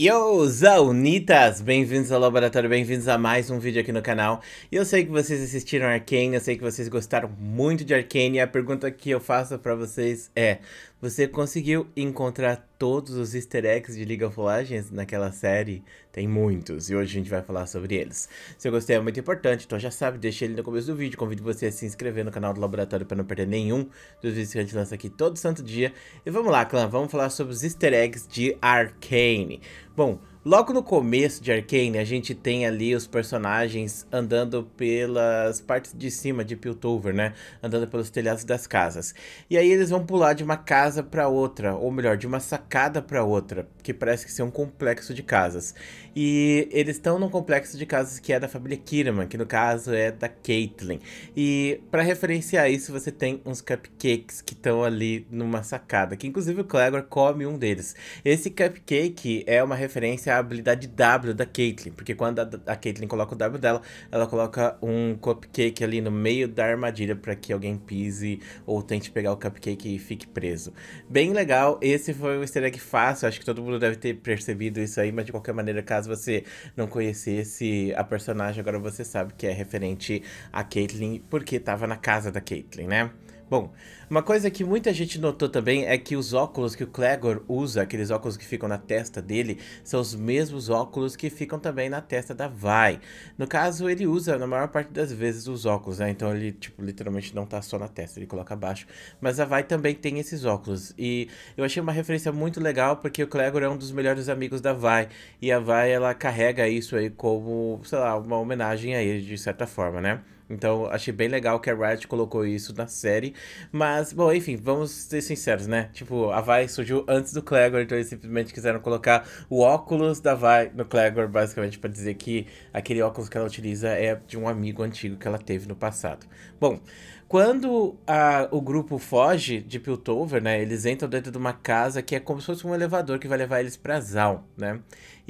Yo, Zaunitas! Bem-vindos ao laboratório, bem-vindos a mais um vídeo aqui no canal. E eu sei que vocês assistiram Arcane, eu sei que vocês gostaram muito de Arcane, e a pergunta que eu faço para vocês é: você conseguiu encontrar todos os easter eggs de League of Legends naquela série? Tem muitos, e hoje a gente vai falar sobre eles. Seu gostei é muito importante, então já sabe, deixa ele no começo do vídeo. Convido você a se inscrever no canal do Laboratório para não perder nenhum dos vídeos que a gente lança aqui todo santo dia. E vamos lá, clã, vamos falar sobre os easter eggs de Arcane. Bom, Logo no começo de Arcane, a gente tem ali os personagens andando pelas partes de cima de Piltover, né? Andando pelos telhados das casas. E aí eles vão pular de uma casa para outra, ou melhor, de uma sacada para outra, que parece que ser um complexo de casas. E eles estão num complexo de casas que é da família Kiraman, que no caso é da Caitlyn. E para referenciar isso, você tem uns cupcakes que estão ali numa sacada, que inclusive o Clegor come um deles. Esse cupcake é uma referência habilidade W da Caitlyn, porque quando a, a Caitlyn coloca o W dela, ela coloca um cupcake ali no meio da armadilha para que alguém pise ou tente pegar o cupcake e fique preso. Bem legal, esse foi um easter egg fácil, acho que todo mundo deve ter percebido isso aí, mas de qualquer maneira, caso você não conhecesse a personagem, agora você sabe que é referente a Caitlyn, porque estava na casa da Caitlyn, né? Bom, uma coisa que muita gente notou também é que os óculos que o Clegor usa, aqueles óculos que ficam na testa dele, são os mesmos óculos que ficam também na testa da Vai. No caso, ele usa na maior parte das vezes os óculos, né? Então ele, tipo, literalmente não tá só na testa, ele coloca abaixo. Mas a Vai também tem esses óculos. E eu achei uma referência muito legal porque o Clegor é um dos melhores amigos da Vai. E a Vai, ela carrega isso aí como, sei lá, uma homenagem a ele, de certa forma, né? Então, achei bem legal que a Riot colocou isso na série mas, bom, enfim, vamos ser sinceros, né? Tipo, a Vai surgiu antes do Clegor, então eles simplesmente quiseram colocar o óculos da Vai no Clegor, basicamente, para dizer que aquele óculos que ela utiliza é de um amigo antigo que ela teve no passado. Bom, quando a, o grupo foge de Piltover, né? Eles entram dentro de uma casa que é como se fosse um elevador que vai levar eles pra Zal, né?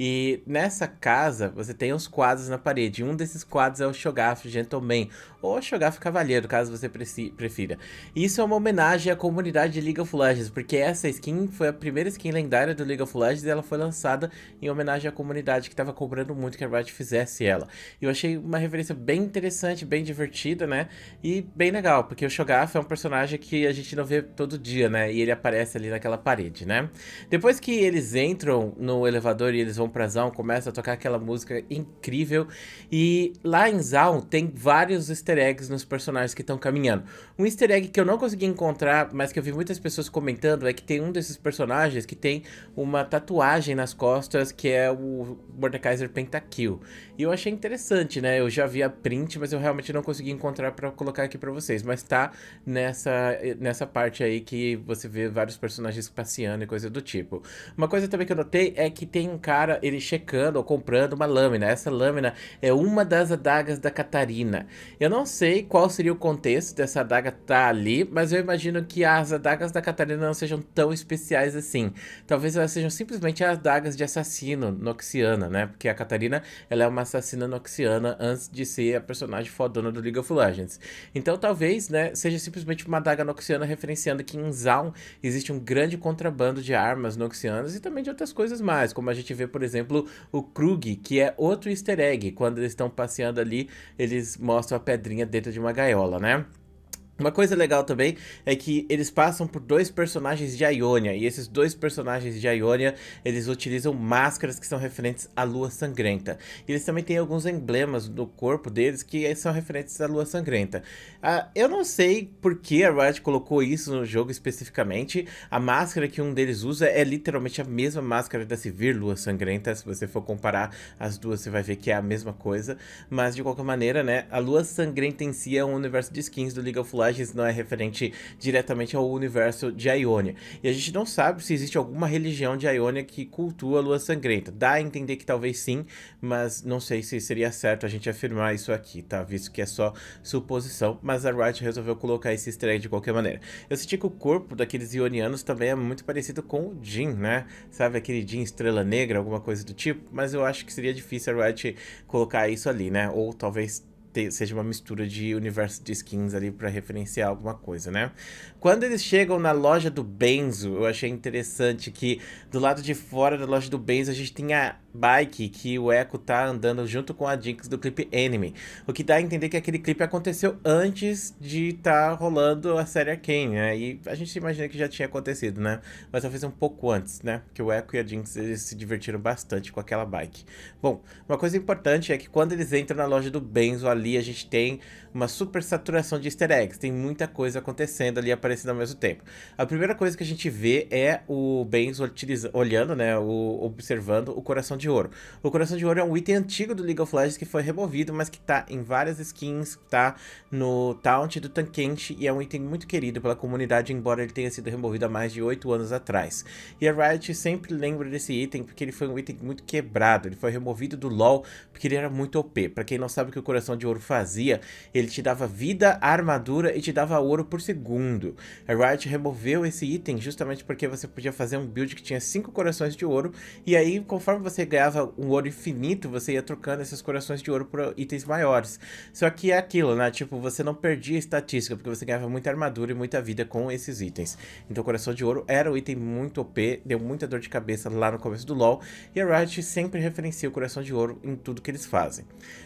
E nessa casa, você tem os quadros na parede. E um desses quadros é o Shogaf Gentleman, ou Shogaf Cavaleiro, caso você prefira. E isso é uma homenagem à comunidade de League of Legends, porque essa skin foi a primeira skin lendária do League of Legends e ela foi lançada em homenagem à comunidade que estava cobrando muito que a Riot fizesse ela. E eu achei uma referência bem interessante, bem divertida, né? E bem legal legal, porque o Shogaf é um personagem que a gente não vê todo dia, né? E ele aparece ali naquela parede, né? Depois que eles entram no elevador e eles vão pra Zaun, começa a tocar aquela música incrível. E lá em Zaun tem vários easter eggs nos personagens que estão caminhando. Um easter egg que eu não consegui encontrar, mas que eu vi muitas pessoas comentando, é que tem um desses personagens que tem uma tatuagem nas costas que é o Mordekaiser Pentakill. E eu achei interessante, né? Eu já vi a print, mas eu realmente não consegui encontrar para colocar aqui para vocês mas tá nessa, nessa parte aí que você vê vários personagens passeando e coisa do tipo. Uma coisa também que eu notei é que tem um cara, ele checando ou comprando uma lâmina. Essa lâmina é uma das adagas da Catarina. Eu não sei qual seria o contexto dessa adaga tá ali, mas eu imagino que as adagas da Catarina não sejam tão especiais assim. Talvez elas sejam simplesmente as adagas de assassino noxiana, né? Porque a Catarina, ela é uma assassina noxiana antes de ser a personagem fodona do League of Legends. Então talvez talvez, né, seja simplesmente uma adaga noxiana referenciando que em Zaun existe um grande contrabando de armas noxianas e também de outras coisas mais, como a gente vê, por exemplo, o Krug, que é outro easter egg. Quando eles estão passeando ali, eles mostram a pedrinha dentro de uma gaiola, né? Uma coisa legal também é que eles passam por dois personagens de Ionia, e esses dois personagens de Ionia, eles utilizam máscaras que são referentes à lua sangrenta. E eles também têm alguns emblemas no corpo deles que são referentes à lua sangrenta. Ah, eu não sei por que a Riot colocou isso no jogo especificamente, a máscara que um deles usa é literalmente a mesma máscara da Sevir Lua Sangrenta, se você for comparar as duas você vai ver que é a mesma coisa, mas de qualquer maneira, né, a lua sangrenta em si é um universo de skins do League of Legends, personagens não é referente diretamente ao universo de Ionia. E a gente não sabe se existe alguma religião de Ionia que cultua a lua sangrenta. Dá a entender que talvez sim, mas não sei se seria certo a gente afirmar isso aqui, tá? Visto que é só suposição, mas a Wright resolveu colocar esse estranho de qualquer maneira. Eu senti que o corpo daqueles ionianos também é muito parecido com o Jin, né? Sabe aquele Jin estrela negra, alguma coisa do tipo? Mas eu acho que seria difícil a Wright colocar isso ali, né? Ou talvez te, seja uma mistura de universo de skins ali para referenciar alguma coisa, né? Quando eles chegam na loja do Benzo, eu achei interessante que do lado de fora da loja do Benzo a gente tem a bike que o Echo tá andando junto com a Jinx do clipe Anime, o que dá a entender que aquele clipe aconteceu antes de tá rolando a série Arcane, né? E a gente imagina que já tinha acontecido, né? Mas talvez um pouco antes, né? Que o Echo e a Jinx eles se divertiram bastante com aquela bike. Bom, uma coisa importante é que quando eles entram na loja do Benzo, a ali a gente tem uma super saturação de easter eggs. Tem muita coisa acontecendo ali, aparecendo ao mesmo tempo. A primeira coisa que a gente vê é o Benz olhando, né? O, observando o Coração de Ouro. O Coração de Ouro é um item antigo do League of Legends que foi removido, mas que tá em várias skins, tá no Taunt do Tanquente e é um item muito querido pela comunidade, embora ele tenha sido removido há mais de 8 anos atrás. E a Riot sempre lembra desse item porque ele foi um item muito quebrado, ele foi removido do LoL porque ele era muito OP. Para quem não sabe o que o Coração de ouro fazia, ele te dava vida, armadura e te dava ouro por segundo. A Riot removeu esse item justamente porque você podia fazer um build que tinha 5 corações de ouro, e aí conforme você ganhava um ouro infinito, você ia trocando esses corações de ouro por itens maiores. Só que é aquilo, né? Tipo, você não perdia estatística, porque você ganhava muita armadura e muita vida com esses itens. Então coração de ouro era um item muito OP, deu muita dor de cabeça lá no começo do LoL, e a Riot sempre referencia o coração de ouro em tudo que eles fazem.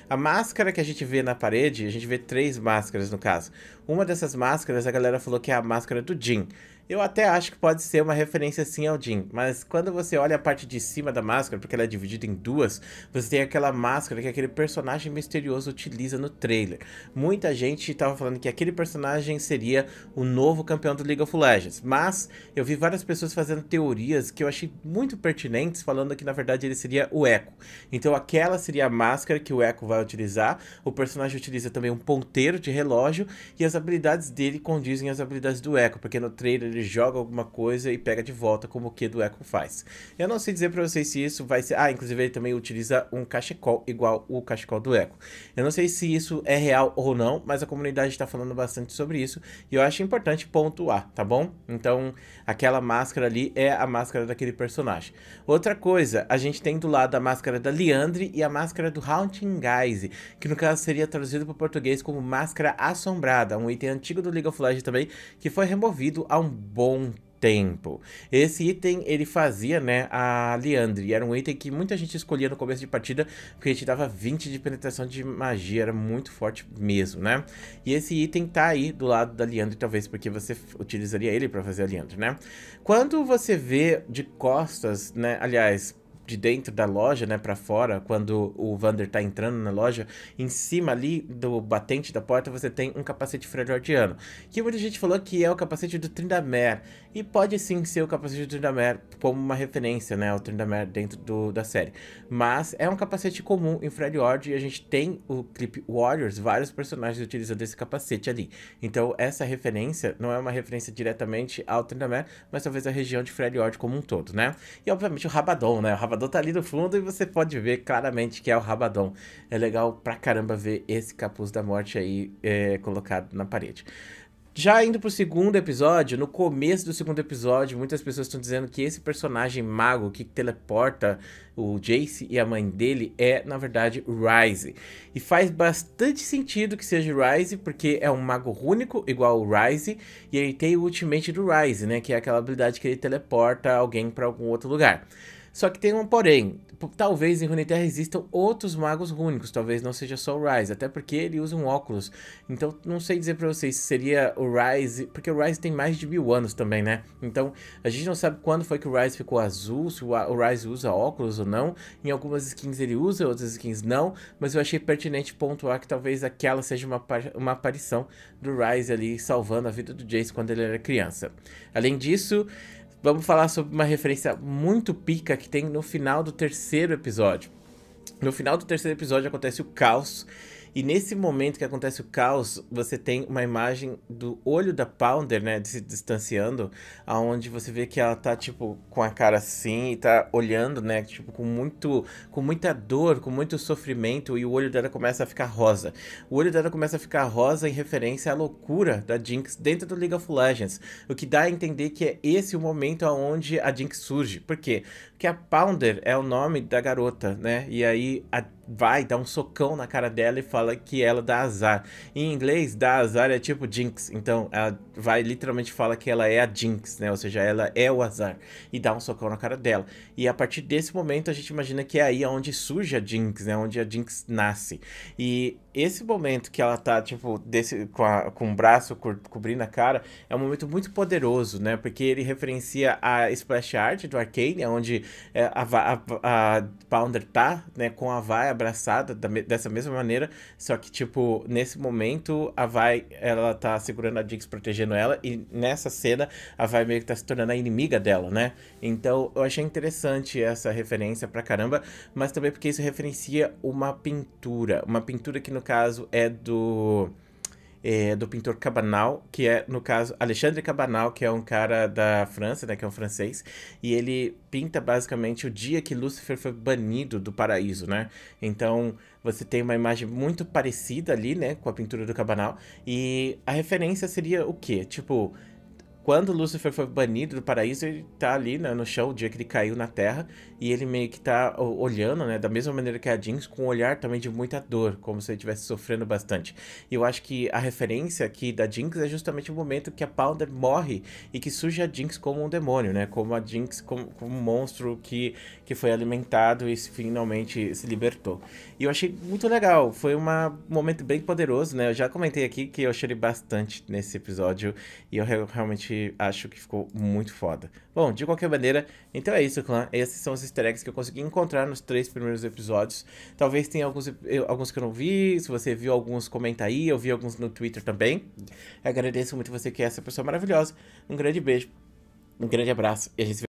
A máscara que a gente vê na parede, a gente vê três máscaras no caso. Uma dessas máscaras, a galera falou que é a máscara do Jin eu até acho que pode ser uma referência sim ao Jin, mas quando você olha a parte de cima da máscara, porque ela é dividida em duas, você tem aquela máscara que aquele personagem misterioso utiliza no trailer. Muita gente estava falando que aquele personagem seria o novo campeão do League of Legends, mas eu vi várias pessoas fazendo teorias que eu achei muito pertinentes, falando que na verdade ele seria o Echo. Então aquela seria a máscara que o Echo vai utilizar, o personagem utiliza também um ponteiro de relógio e as habilidades dele condizem às habilidades do Echo, porque no trailer ele joga alguma coisa e pega de volta, como o que do Echo faz. Eu não sei dizer para vocês se isso vai ser... Ah, inclusive ele também utiliza um cachecol igual o cachecol do Echo. Eu não sei se isso é real ou não, mas a comunidade está falando bastante sobre isso e eu acho importante pontuar, tá bom? Então, aquela máscara ali é a máscara daquele personagem. Outra coisa, a gente tem do lado a máscara da Liandre e a máscara do Haunting Guys, que no caso seria traduzido para português como Máscara Assombrada, um item antigo do League of Legends também, que foi removido há um bom tempo. Esse item ele fazia, né, a Leandre. Era um item que muita gente escolhia no começo de partida, porque a te dava 20 de penetração de magia, era muito forte mesmo, né? E esse item tá aí do lado da Leandre, talvez porque você utilizaria ele para fazer a Leandre, né? Quando você vê de costas, né, aliás, de dentro da loja, né, para fora, quando o Vander tá entrando na loja, em cima ali do batente da porta você tem um capacete freljordiano, que muita gente falou que é o capacete do Trindamer, e pode sim ser o capacete do Trindamer como uma referência, né, ao Trindamer dentro do, da série, mas é um capacete comum em Freljord e a gente tem o clipe Warriors, vários personagens utilizando esse capacete ali, então essa referência não é uma referência diretamente ao Trindamer, mas talvez a região de Freljord como um todo, né, e obviamente o Rabadon, né, o Rabadon Rabadon tá ali no fundo e você pode ver claramente que é o Rabadon. É legal pra caramba ver esse capuz da morte aí é, colocado na parede. Já indo pro segundo episódio, no começo do segundo episódio, muitas pessoas estão dizendo que esse personagem mago que teleporta o Jace e a mãe dele é, na verdade, Rise. E faz bastante sentido que seja Rise, porque é um mago único, igual o Rise, e ele tem o ultimate do Rise, né? Que é aquela habilidade que ele teleporta alguém para algum outro lugar. Só que tem um porém. Talvez em Runeterra existam outros magos rúnicos, talvez não seja só o Rise, até porque ele usa um óculos. Então não sei dizer para vocês se seria o Rise, porque o Rise tem mais de mil anos também, né? Então a gente não sabe quando foi que o Rise ficou azul, se o Rise usa óculos ou não. Em algumas skins ele usa, outras skins não, mas eu achei pertinente pontuar que talvez aquela seja uma, uma aparição do Rise ali salvando a vida do Jace quando ele era criança. Além disso, vamos falar sobre uma referência muito pica que tem no final do terceiro episódio. No final do terceiro episódio acontece o caos e nesse momento que acontece o caos, você tem uma imagem do olho da Pounder, né, se distanciando, aonde você vê que ela tá tipo com a cara assim e tá olhando, né, tipo com muito com muita dor, com muito sofrimento e o olho dela começa a ficar rosa. O olho dela começa a ficar rosa em referência à loucura da Jinx dentro do League of Legends, o que dá a entender que é esse o momento aonde a Jinx surge. Por quê? Porque a Pounder é o nome da garota, né? E aí a vai, dar um socão na cara dela e fala que ela dá azar. Em inglês, dá azar é tipo Jinx. Então, ela vai literalmente fala que ela é a Jinx, né? Ou seja, ela é o azar. E dá um socão na cara dela. E a partir desse momento, a gente imagina que é aí onde surge a Jinx, né? Onde a Jinx nasce. E esse momento que ela tá, tipo, desse, com, a, com o braço co cobrindo a cara, é um momento muito poderoso, né? Porque ele referencia a Splash Art do Arcane, é onde é, a, a, a Pounder tá, né, com a Vai abraçada da, dessa mesma maneira, só que, tipo, nesse momento, a Vai, ela tá segurando a Dix, protegendo ela, e nessa cena, a Vai meio que tá se tornando a inimiga dela, né? Então, eu achei interessante essa referência pra caramba, mas também porque isso referencia uma pintura, uma pintura que no caso, é do, é, do pintor Cabanal, que é, no caso, Alexandre Cabanal, que é um cara da França, né, que é um francês, e ele pinta basicamente o dia que Lúcifer foi banido do paraíso, né? Então, você tem uma imagem muito parecida ali, né, com a pintura do Cabanal, e a referência seria o quê? Tipo, quando Lúcifer foi banido do paraíso, ele tá ali né, no chão, o dia que ele caiu na terra, e ele meio que tá olhando, né, da mesma maneira que a Jinx, com um olhar também de muita dor, como se ele estivesse sofrendo bastante. E eu acho que a referência aqui da Jinx é justamente o momento que a Pounder morre e que surge a Jinx como um demônio, né, como a Jinx, como, como um monstro que, que foi alimentado e finalmente se libertou. E eu achei muito legal, foi uma, um momento bem poderoso, né, eu já comentei aqui que eu chorei bastante nesse episódio, e eu realmente acho que ficou muito foda. Bom, de qualquer maneira, então é isso, clã. Esses são os easter eggs que eu consegui encontrar nos três primeiros episódios. Talvez tenha alguns, alguns que eu não vi. Se você viu alguns, comenta aí. Eu vi alguns no Twitter também. Eu agradeço muito você que é essa pessoa maravilhosa. Um grande beijo, um grande abraço e a gente se vê.